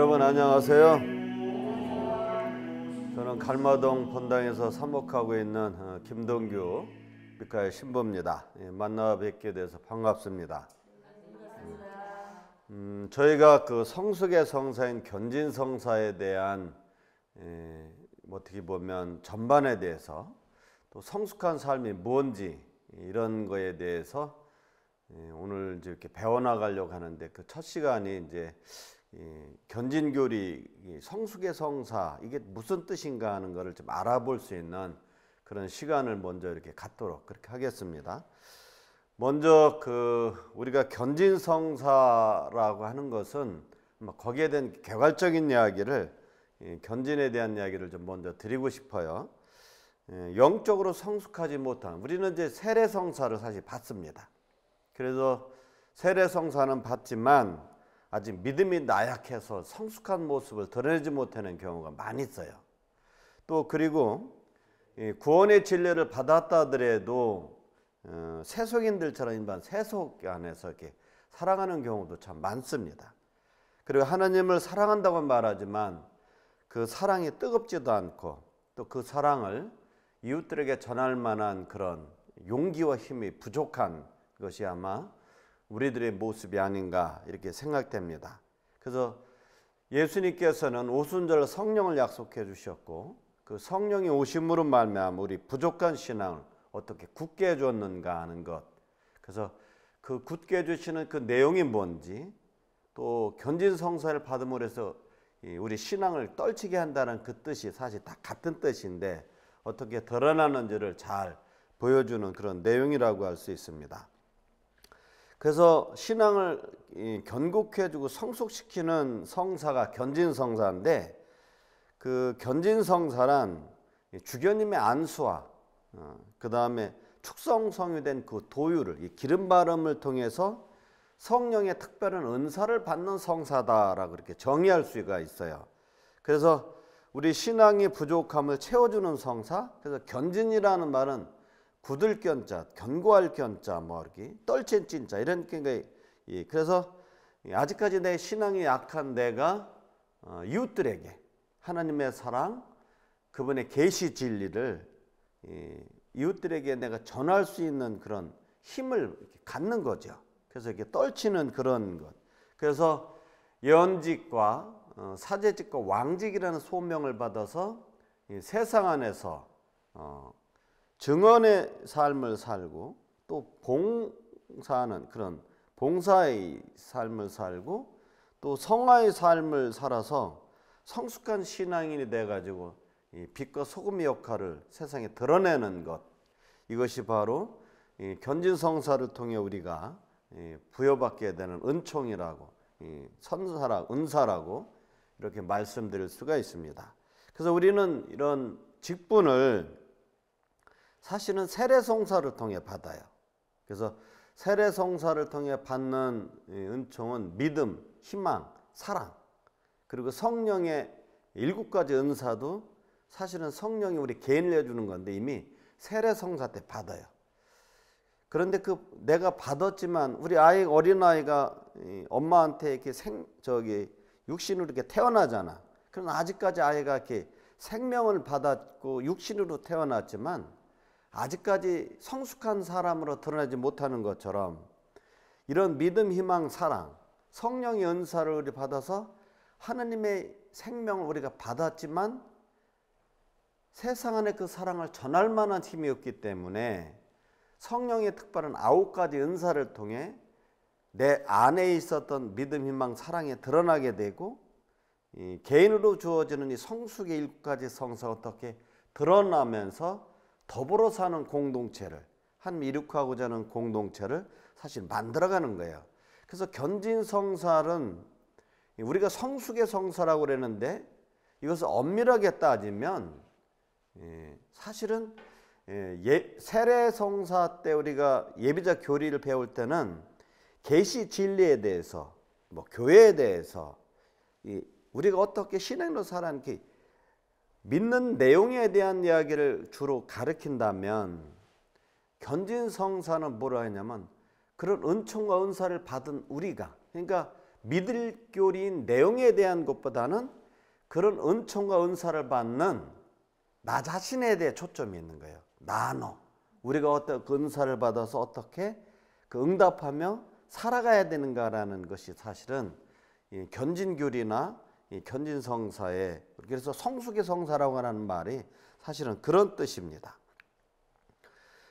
여러분 안녕하세요. 저는 갈마동 본당에서 사목하고 있는 어, 김동규 미카의 신부입니다. 예, 만나 뵙게 돼서 반갑습니다. 음, 음, 저희가 그 성숙의 성사인 견진 성사에 대한 에, 예, 뭐 어떻게 보면 전반에 대해서 또 성숙한 삶이 뭔지 이런 거에 대해서 예, 오늘 이제 이렇게 배워나가려고 하는데 그 첫 시간이 이제 예, 견진교리 성숙의 성사 이게 무슨 뜻인가 하는 것을 좀 알아볼 수 있는 그런 시간을 먼저 이렇게 갖도록 그렇게 하겠습니다. 먼저 그 우리가 견진성사라고 하는 것은 거기에 대한 개괄적인 이야기를 견진에 대한 이야기를 좀 먼저 드리고 싶어요. 예, 영적으로 성숙하지 못한 우리는 이제 세례성사를 사실 받습니다. 그래서 세례성사는 받지만 아직 믿음이 나약해서 성숙한 모습을 드러내지 못하는 경우가 많이 있어요. 또 그리고 구원의 진리를 받았다 더라도 어, 세속인들처럼 일반 세속 안에서 이렇게 살아가는 경우도 참 많습니다. 그리고 하나님을 사랑한다고 말하지만 그 사랑이 뜨겁지도 않고 또 그 사랑을 이웃들에게 전할 만한 그런 용기와 힘이 부족한 것이 아마 우리들의 모습이 아닌가 이렇게 생각됩니다. 그래서 예수님께서는 오순절 성령을 약속해 주셨고 그 성령이 오심으로 말미암아 우리 부족한 신앙을 어떻게 굳게 해주는가 하는 것. 그래서 그 굳게 해 주시는 그 내용이 뭔지 또 견진 성사를 받음으로 해서 우리 신앙을 떨치게 한다는 그 뜻이 사실 다 같은 뜻인데 어떻게 드러나는지를 잘 보여주는 그런 내용이라고 할 수 있습니다. 그래서 신앙을 견곡해주고 성숙시키는 성사가 견진성사인데 그 견진성사란 주교님의 안수와 어, 그 다음에 축성성유된 그 도유를 기름 바름을 통해서 성령의 특별한 은사를 받는 성사다라 그렇게 정의할 수가 있어요. 그래서 우리 신앙이 부족함을 채워주는 성사, 그래서 견진이라는 말은 굳을 견자, 견고할 견자, 뭐 이렇게 떨친 찐자 이런 게 그래서 아직까지 내 신앙이 약한 내가 어, 이웃들에게 하나님의 사랑, 그분의 계시 진리를 이웃들에게 내가 전할 수 있는 그런 힘을 갖는 거죠. 그래서 이렇게 떨치는 그런 것. 그래서 연직과 어, 사제직과 왕직이라는 소명을 받아서 세상 안에서 어, 증언의 삶을 살고 또 봉사하는 그런 봉사의 삶을 살고 또 성화의 삶을 살아서 성숙한 신앙인이 돼 가지고 이 빛과 소금의 역할을 세상에 드러내는 것 이것이 바로 견진성사를 통해 우리가 부여받게 되는 은총이라고 선사라 은사라고 이렇게 말씀드릴 수가 있습니다. 그래서 우리는 이런 직분을 사실은 세례송사를 통해 받아요. 그래서 세례송사를 통해 받는 은총은 믿음, 희망, 사랑, 그리고 성령의 일곱 가지 은사도 사실은 성령이 우리 개인을 해주는 건데 이미 세례성사 때 받아요. 그런데 그 내가 받았지만 우리 아이 어린 아이가 엄마한테 이렇게 생 저기 육신으로 이렇게 태어나잖아. 그럼 아직까지 아이가 이렇게 생명을 받았고 육신으로 태어났지만 아직까지 성숙한 사람으로 드러나지 못하는 것처럼 이런 믿음, 희망, 사랑, 성령의 은사를 우리 받아서 하나님의 생명을 우리가 받았지만 세상 안에 그 사랑을 전할 만한 힘이 없기 때문에 성령의 특별한 아홉 가지 은사를 통해 내 안에 있었던 믿음, 희망, 사랑이 드러나게 되고 개인으로 주어지는 이 성숙의 일곱 가지 성사 어떻게 드러나면서 더불어 사는 공동체를 한미 이룩하고자 하는 공동체를 사실 만들어가는 거예요. 그래서 견진 성살은 우리가 성숙의 성사라고 그랬는데 이것을 엄밀하게 따지면 예, 사실은 예, 예, 세례 성사 때 우리가 예비자 교리를 배울 때는 계시 진리에 대해서 뭐 교회에 대해서 우리가 어떻게 신앙로 살아 이렇 믿는 내용에 대한 이야기를 주로 가르친다면 견진 성사는 뭐라 하냐면 그런 은총과 은사를 받은 우리가 그러니까 믿을 교리인 내용에 대한 것보다는 그런 은총과 은사를 받는 나 자신에 대해 초점이 있는 거예요. 나노. 우리가 어떤 그 은사를 받아서 어떻게 그 응답하며 살아가야 되는가라는 것이 사실은 견진교리나 견진 성사에 그래서 성숙의 성사라고 하는 말이 사실은 그런 뜻입니다.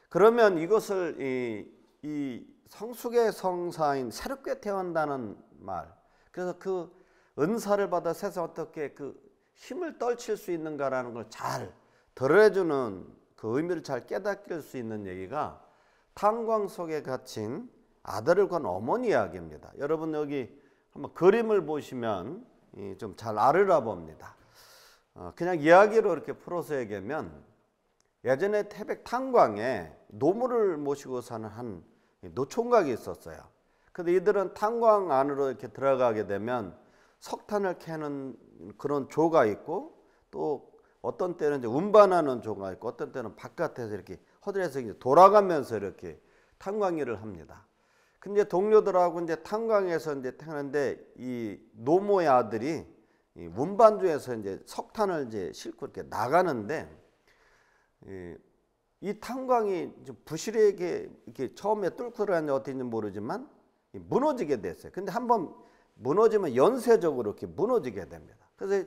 그러면 이것을 이, 이 성숙의 성사인 새롭게 태어난다는 말. 그래서 그 은사를 받아 세상 어떻게 그 힘을 떨칠 수 있는가라는 걸잘 덜어주는 그 의미를 잘 깨닫길 수 있는 얘기가 탄광 속에 갇힌 아들을 관 어머니 이야기입니다. 여러분 여기 한번 그림을 보시면 좀잘 알으라 봅니다. 어, 그냥 이야기로 이렇게 풀어서 얘기하면 예전에 태백 탄광에 노무를 모시고 사는 한 노총각이 있었어요. 근데 이들은 탄광 안으로 이렇게 들어가게 되면 석탄을 캐는 그런 조가 있고 또 어떤 때는 이제 운반하는 조가 있고 어떤 때는 바깥에서 이렇게 허들에서 돌아가면서 이렇게 탄광일을 합니다. 근데 동료들하고 이제 탄광에서 이제 타는데 이 노모의 아들이 이 운반주에서 이제 석탄을 이제 싣고 이렇게 나가는데 이, 이 탄광이 부실에게 이렇게 처음에 뚫고 들어갔는지 어떻게는지 모르지만 무너지게 됐어요. 근데 한번 무너지면 연쇄적으로 이렇게 무너지게 됩니다. 그래서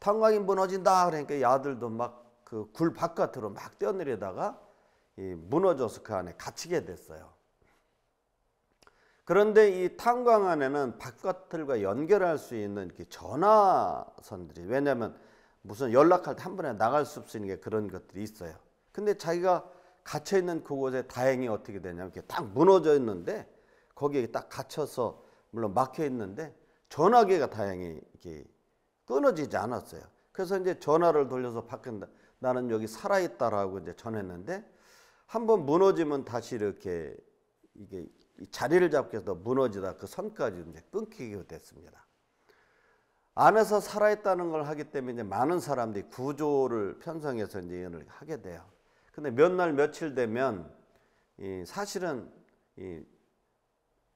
탄광이 무너진다 그러니까 야들도 막 그굴 바깥으로 막 뛰어내리다가 무너져서 그 안에 갇히게 됐어요. 그런데 이 탄광 안에는 바깥들과 연결할 수 있는 이렇게 전화선들이 왜냐하면 무슨 연락할 때 한 번에 나갈 수 없으니까 그런 것들이 있어요. 근데 자기가 갇혀 있는 그곳에 다행히 어떻게 되냐면 이렇게 딱 무너져 있는데 거기에 딱 갇혀서 물론 막혀 있는데 전화기가 다행히 이렇게 끊어지지 않았어요. 그래서 이제 전화를 돌려서 바뀐다 나는 여기 살아 있다라고 이제 전했는데 한 번 무너지면 다시 이렇게 이게 자리를 잡게 해서 무너지다 그 선까지 이제 끊기게 됐습니다. 안에서 살아있다는 걸 하기 때문에 이제 많은 사람들이 구조를 편성해서 이제 연을 하게 돼요. 근데 몇 날 며칠 되면 이 사실은 이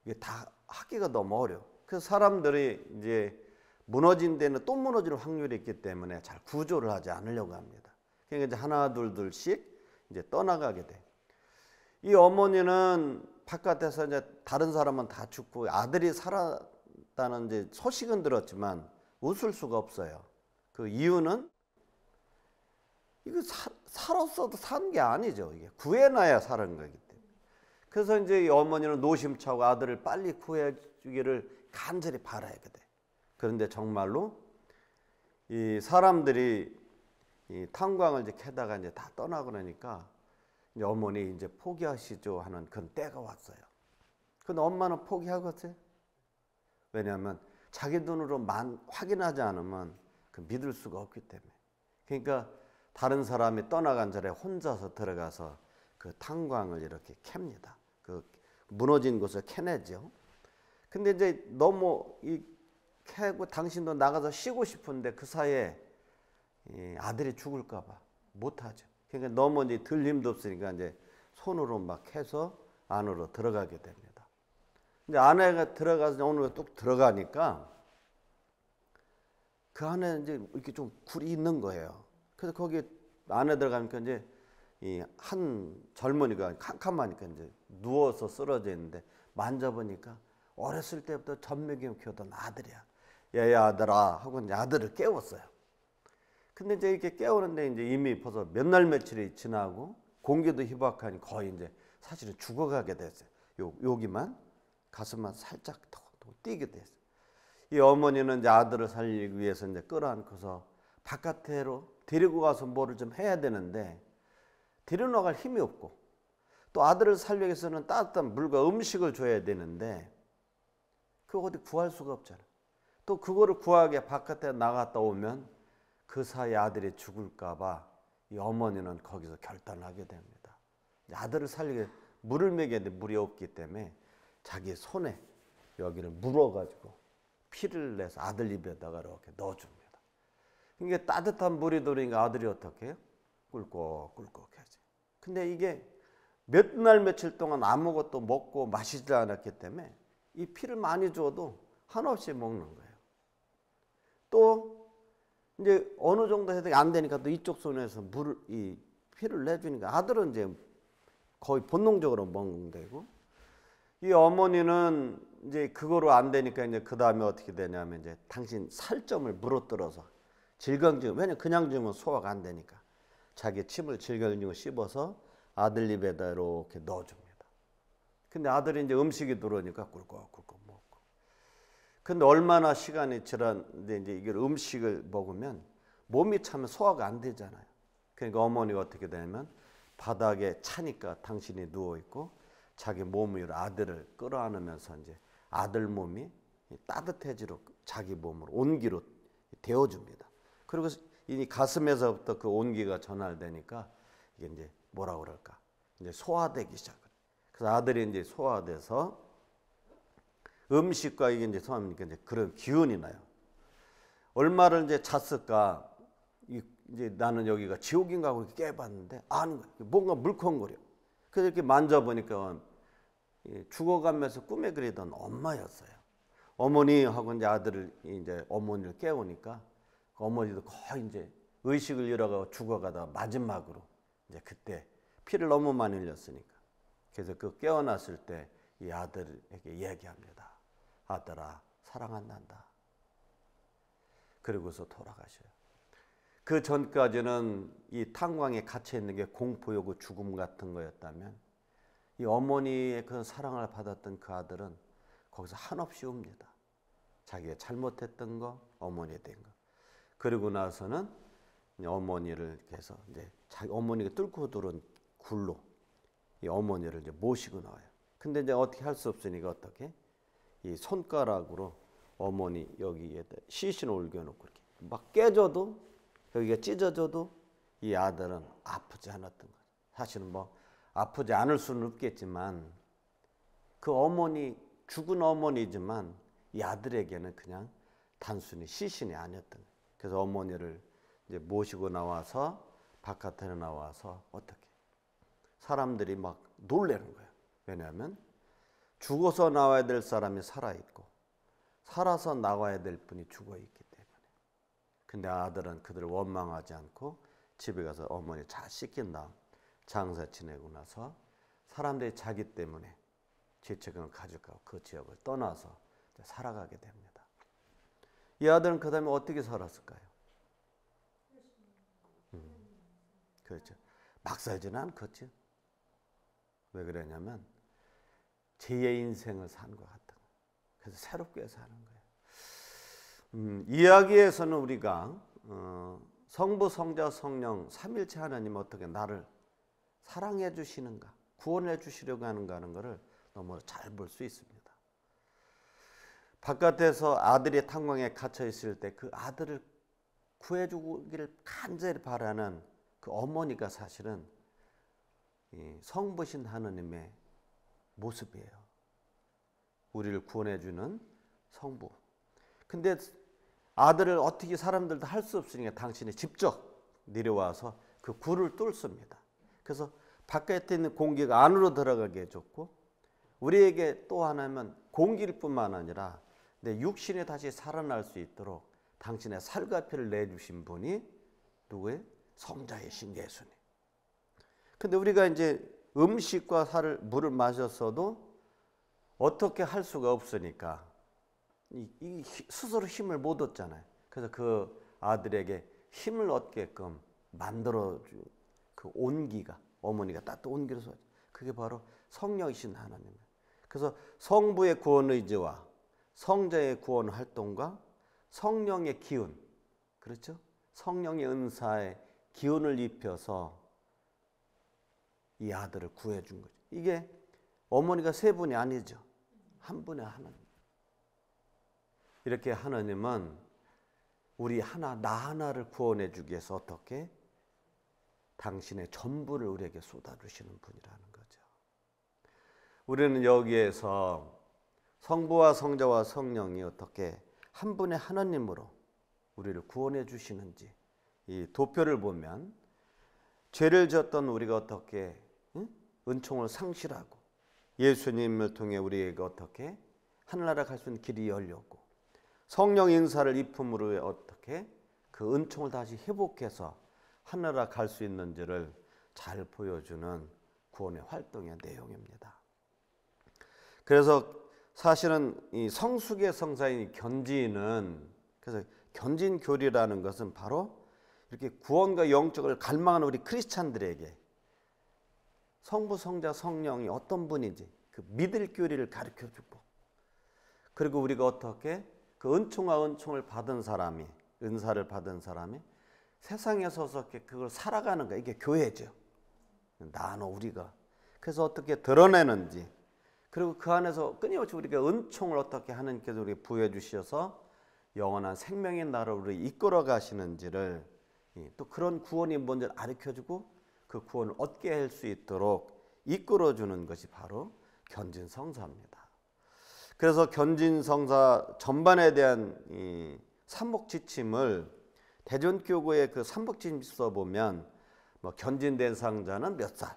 이게 다 하기가 너무 어려. 그래서 사람들이 이제 무너진 데는 또 무너질 확률이 있기 때문에 잘 구조를 하지 않으려고 합니다. 그러니까 이제 하나 둘 둘씩 이제 떠나가게 돼. 이 어머니는 바깥에서 이제 다른 사람은 다 죽고 아들이 살았다는 이제 소식은 들었지만 웃을 수가 없어요. 그 이유는 이거 사, 살았어도 산 게 아니죠. 이게 구해놔야 사는 거기 때문에. 그래서 이제 어머니는 노심차고 아들을 빨리 구해주기를 간절히 바라야 돼. 그런데 정말로 이 사람들이 이 탄광을 이제 캐다가 이제 다 떠나고 나니까 이제 어머니 이제 포기하시죠 하는 그런 때가 왔어요. 근데 엄마는 포기하겠어 왜냐하면 자기 눈으로 만, 확인하지 않으면 그 믿을 수가 없기 때문에. 그러니까 다른 사람이 떠나간 자리에 혼자서 들어가서 그 탄광을 이렇게 캡니다. 그 무너진 곳을 캐내죠. 근데 이제 너무 이 캐고 당신도 나가서 쉬고 싶은데 그 사이에 아들이 죽을까봐 못하죠. 그러니까 너무 이제 들 힘도 없으니까 이제 손으로 막 해서 안으로 들어가게 됩니다. 근데 안에 들어가서 오늘 뚝 들어가니까 그 안에 이제 이렇게 좀 굴이 있는 거예요. 그래서 거기 안에 들어가니까 이제 이 한 젊은이가 캄캄하니까 이제 누워서 쓰러져 있는데 만져보니까 어렸을 때부터 전매경 키우던 아들이야. 야 아들아 하고 이제 아들을 깨웠어요. 근데 이제 이렇게 깨우는데 이제 이미 벌써 몇 날 며칠이 지나고 공기도 희박하니 거의 이제 사실은 죽어가게 됐어요. 요, 여기만 가슴만 살짝 톡톡 뛰게 됐어요. 이 어머니는 이제 아들을 살리기 위해서 이제 끌어안고서 바깥으로 데리고 가서 뭐를 좀 해야 되는데 데리러 나갈 힘이 없고 또 아들을 살리기 위해서는 따뜻한 물과 음식을 줘야 되는데 그거 어디 구할 수가 없잖아. 또 그거를 구하게 바깥에 나갔다 오면 그 사이 아들이 죽을까봐 이 어머니는 거기서 결단을 하게 됩니다. 아들을 살리게 물을 먹였는데 물이 없기 때문에 자기 손에 여기를 물어가지고 피를 내서 아들 입에다가 이렇게 넣어줍니다. 이게 따뜻한 물이 돌으니까 아들이 어떻게 해요? 꿀꺽꿀꺽해지. 근데 이게 몇 날 며칠 동안 아무것도 먹고 마시지 않았기 때문에 이 피를 많이 줘도 한없이 먹는 거예요. 또 이제 어느 정도 해석이 안 되니까 또 이쪽 손에서 물을 이 피를 내주니까 아들은 이제 거의 본능적으로 먹는 데고 이 어머니는 이제 그거로 안 되니까 이제 그 다음에 어떻게 되냐면 이제 당신 살점을 물어뜯어서 질겅증 왜냐 그냥 주면 소화가 안 되니까 자기 침을 질겅증을 씹어서 아들 입에다 이렇게 넣어줍니다. 근데 아들이 이제 음식이 들어오니까 꿀꺽꿀꺽 근데 얼마나 시간이 지났는데 이제 이걸 음식을 먹으면 몸이 차면 소화가 안 되잖아요. 그러니까 어머니가 어떻게 되냐면 바닥에 차니까 당신이 누워 있고 자기 몸 위로 아들을 끌어안으면서 이제 아들 몸이 따뜻해지로 자기 몸으로 온기로 데워줍니다. 그리고 이 가슴에서부터 그 온기가 전달되니까 이게 이제 뭐라 그럴까 이제 소화되기 시작을. 그래서 아들이 이제 소화돼서 음식과 이게 이제 통합니까? 이제 그런 기운이 나요. 얼마를 이제 잤을까? 이제 나는 여기가 지옥인가 하고 이렇게 깨봤는데 아는 거야. 뭔가 물컹거려. 그래서 이렇게 만져보니까 죽어가면서 꿈에 그리던 엄마였어요. 어머니하고 이제 아들을 이제 어머니를 깨우니까 그 어머니도 거의 이제 의식을 잃어가 죽어가다 마지막으로 이제 그때 피를 너무 많이 흘렸으니까 그래서 그 깨어났을 때 이 아들에게 이기합니다 아들아 사랑한단다. 그리고서 돌아가셔요. 그 전까지는 이 탄광에 갇혀 있는 게 공포 요구 죽음 같은 거였다면 이 어머니의 그 사랑을 받았던 그 아들은 거기서 한없이 옵니다. 자기가 잘못했던 거, 어머니에 대한 거. 그리고 나서는 어머니를 계속 이제 자기 어머니가 뚫고 들어온 굴로 이 어머니를 이제 모시고 나와요. 근데 이제 어떻게 할 수 없으니까 어떻게 이 손가락으로 어머니 여기에 시신을 올겨놓고 이렇게 막 깨져도 여기가 찢어져도 이 아들은 아프지 않았던 거죠. 사실은 뭐 아프지 않을 수는 없겠지만 그 어머니 죽은 어머니지만 이 아들에게는 그냥 단순히 시신이 아니었던 거예요. 그래서 어머니를 이제 모시고 나와서 바깥에 나와서 어떻게 사람들이 막 놀래는 거예요. 왜냐하면 죽어서 나와야 될 사람이 살아있고 살아서 나와야 될 분이 죽어있기 때문에 근데 아들은 그들을 원망하지 않고 집에 가서 어머니 잘 씻긴 다음 장사 지내고 나서 사람들이 자기 때문에 죄책감을 가질까 그 지역을 떠나서 살아가게 됩니다. 이 아들은 그 다음에 어떻게 살았을까요? 음, 그렇죠. 막 살지는 않겠죠. 왜 그러냐면 제의 인생을 산것 같다. 그래서 새롭게 사는 거예요. 음, 이야기에서는 우리가 어, 성부, 성자, 성령 삼일체 하나님 어떻게 나를 사랑해 주시는가, 구원해 주시려고 하는가 하는 것을 너무 잘 볼 수 있습니다. 바깥에서 아들이 탄광에 갇혀 있을 때 그 아들을 구해주기를 간절히 바라는 그 어머니가 사실은 성부신 하느님의 모습이에요. 우리를 구원해주는 성부. 근데 아들을 어떻게 사람들도 할 수 없으니까 당신이 직접 내려와서 그 굴을 뚫습니다. 그래서 바깥에 있는 공기가 안으로 들어가게 해줬고 우리에게 또 하나면 공기일 뿐만 아니라 내 육신에 다시 살아날 수 있도록 당신의 살과 피를 내주신 분이 누구의 성자이신 예수님. 근데 우리가 이제 음식과 살을 물을 마셨어도 어떻게 할 수가 없으니까 이, 이, 스스로 힘을 못 얻잖아요. 그래서 그 아들에게 힘을 얻게끔 만들어준 그 온기가 어머니가 따뜻한 온기를 쏟아. 그게 바로 성령이신 하나님이에요. 그래서 성부의 구원 의지와 성자의 구원 활동과 성령의 기운, 그렇죠? 성령의 은사에 기운을 입혀서 이 아들을 구해준 거죠. 이게 어머니가 세 분이 아니죠. 한 분의 하나님. 이렇게 하나님은 우리 하나, 나 하나를 구원해 주기 위해서 어떻게? 당신의 전부를 우리에게 쏟아주시는 분이라는 거죠. 우리는 여기에서 성부와 성자와 성령이 어떻게 한 분의 하나님으로 우리를 구원해 주시는지 이 도표를 보면 죄를 졌던 우리가 어떻게 은총을 상실하고 예수님을 통해 우리에게 어떻게 하늘나라 갈 수 있는 길이 열렸고 성령 인사를 입음으로 어떻게 그 은총을 다시 회복해서 하늘나라 갈 수 있는지를 잘 보여주는 구원의 활동의 내용입니다. 그래서 사실은 이 성숙의 성사인 견지는 그래서 견진 교리라는 것은 바로 이렇게 구원과 영적을 갈망하는 우리 크리스찬들에게 성부, 성자, 성령이 어떤 분인지 그 믿을 교리를 가르쳐 주고 그리고 우리가 어떻게 그 은총과 은총을 받은 사람이 은사를 받은 사람이 세상에 서서 그걸 살아가는 거 이게 교회죠. 나는 우리가 그래서 어떻게 드러내는지 그리고 그 안에서 끊임없이 우리가 은총을 어떻게 하는님께서 우리 부여 주셔서 영원한 생명의 나라로 이끌어 가시는지를 또 그런 구원이 뭔지를 가르쳐 주고 그 구원을 얻게 할 수 있도록 이끌어주는 것이 바로 견진성사입니다. 그래서 견진성사 전반에 대한 삼복지침을 대전교구의 그 삼복지침 써 보면 뭐 견진된 상자는 몇 살,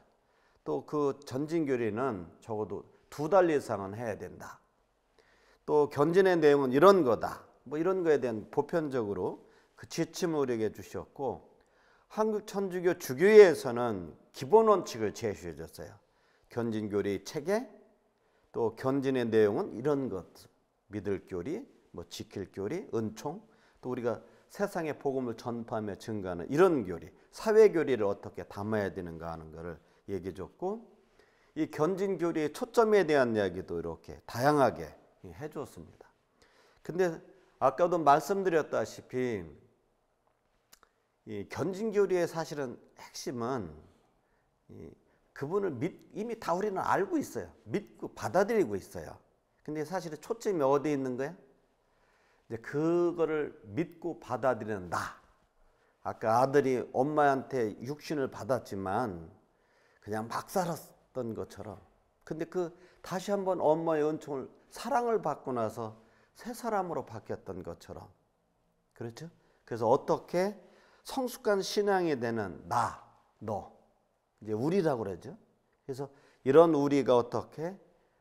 또 그 전진교리는 적어도 두 달 이상은 해야 된다. 또 견진의 내용은 이런 거다. 뭐 이런 거에 대한 보편적으로 그 지침을 우리에게 주셨고 한국 천주교 주교회에서는 기본 원칙을 제시해 줬어요. 견진 교리 체계 또 견진의 내용은 이런 것 믿을 교리, 뭐 지킬 교리, 은총 또 우리가 세상의 복음을 전파하며 증가하는 이런 교리, 사회 교리를 어떻게 담아야 되는가 하는 것을 얘기해 줬고 이 견진 교리의 초점에 대한 이야기도 이렇게 다양하게 해 줬습니다. 근데 아까도 말씀드렸다시피 이 견진교리의 사실은 핵심은 그분을 믿, 이미 다 우리는 알고 있어요. 믿고 받아들이고 있어요. 근데 사실 초점이 어디에 있는 거야? 이제 그거를 믿고 받아들이는 나. 아까 아들이 엄마한테 육신을 받았지만 그냥 막 살았던 것처럼. 근데 그 다시 한번 엄마의 은총을 사랑을 받고 나서 새 사람으로 바뀌었던 것처럼. 그렇죠? 그래서 어떻게 성숙한 신앙이 되는 나, 너, 이제 우리라고 그러죠. 그래서 이런 우리가 어떻게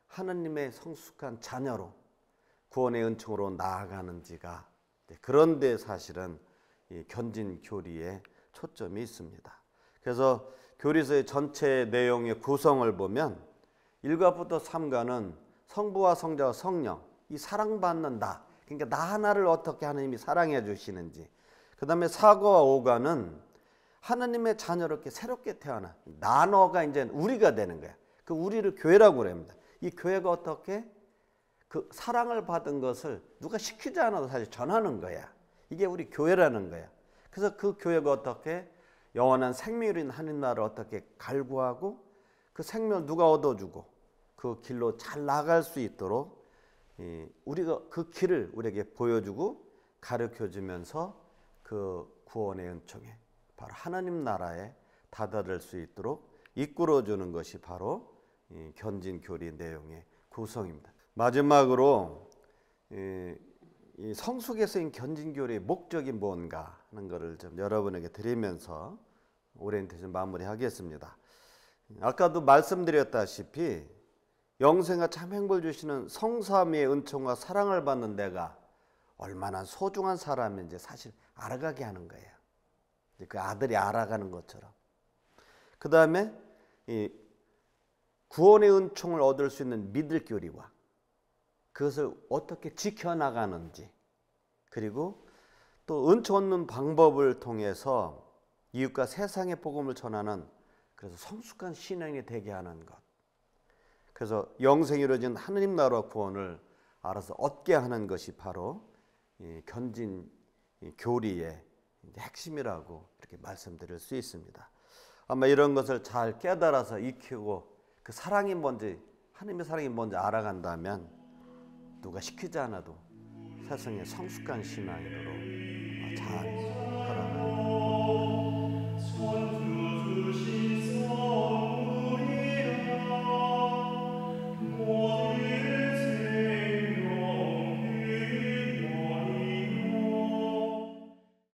하나님의 성숙한 자녀로 구원의 은총으로 나아가는지가 그런데 사실은 견진 교리에 초점이 있습니다. 그래서 교리서의 전체 내용의 구성을 보면 1과부터 3과는 성부와 성자와 성령 이 사랑받는 나 그러니까 나 하나를 어떻게 하나님이 사랑해 주시는지 그 다음에 사과와 오가는 하나님의 자녀로 이렇게 새롭게 태어난 나너가 이제 우리가 되는 거야. 그 우리를 교회라고 그럽니다. 이 교회가 어떻게 그 사랑을 받은 것을 누가 시키지 않아도 사실 전하는 거야. 이게 우리 교회라는 거야. 그래서 그 교회가 어떻게 영원한 생명인 하나 나라를 어떻게 갈구하고 그생명 누가 얻어주고 그 길로 잘 나갈 수 있도록 우리가 그 길을 우리에게 보여주고 가르쳐주면서 그 구원의 은총에 바로 하나님 나라에 다다를 수 있도록 이끌어 주는 것이 바로 견진 교리 내용의 구성입니다. 마지막으로 성숙에 쓰인 견진 교리의 목적이 뭔가 하는 것을 좀 여러분에게 드리면서 오리엔테이션 마무리하겠습니다. 아까도 말씀드렸다시피 영생과 참 행복을 주시는 성삼위의 은총과 사랑을 받는 내가 얼마나 소중한 사람인지 사실 알아가게 하는 거예요. 그 아들이 알아가는 것처럼. 그 다음에 구원의 은총을 얻을 수 있는 믿을 교리와 그것을 어떻게 지켜나가는지 그리고 또 은총 얻는 방법을 통해서 이웃과 세상의 복음을 전하는 그래서 성숙한 신앙이 되게 하는 것. 그래서 영생이 이루어진 하느님 나라 구원을 알아서 얻게 하는 것이 바로 견진 교리의 핵심이라고 이렇게 말씀드릴 수 있습니다. 아마 이런 것을 잘 깨달아서 익히고 그 사랑이 뭔지 하나님의 사랑이 뭔지 알아간다면 누가 시키지 않아도 세상의 성숙한 신앙으로잘 살아가는